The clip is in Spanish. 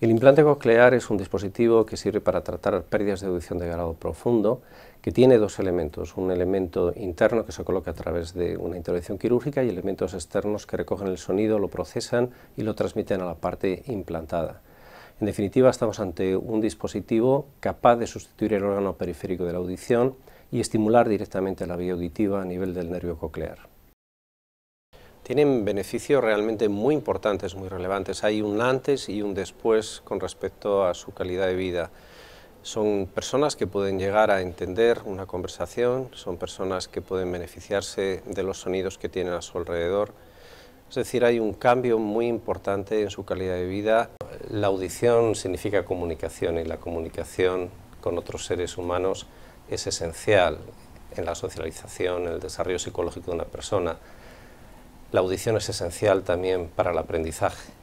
El implante coclear es un dispositivo que sirve para tratar pérdidas de audición de grado profundo, que tiene dos elementos, un elemento interno que se coloca a través de una intervención quirúrgica y elementos externos que recogen el sonido, lo procesan y lo transmiten a la parte implantada. En definitiva, estamos ante un dispositivo capaz de sustituir el órgano periférico de la audición y estimular directamente la vía auditiva a nivel del nervio coclear tienen beneficios realmente muy importantes, muy relevantes. Hay un antes y un después con respecto a su calidad de vida. Son personas que pueden llegar a entender una conversación, son personas que pueden beneficiarse de los sonidos que tienen a su alrededor. Es decir, hay un cambio muy importante en su calidad de vida. La audición significa comunicación y la comunicación con otros seres humanos es esencial en la socialización, en el desarrollo psicológico de una persona. La audición es esencial también para el aprendizaje.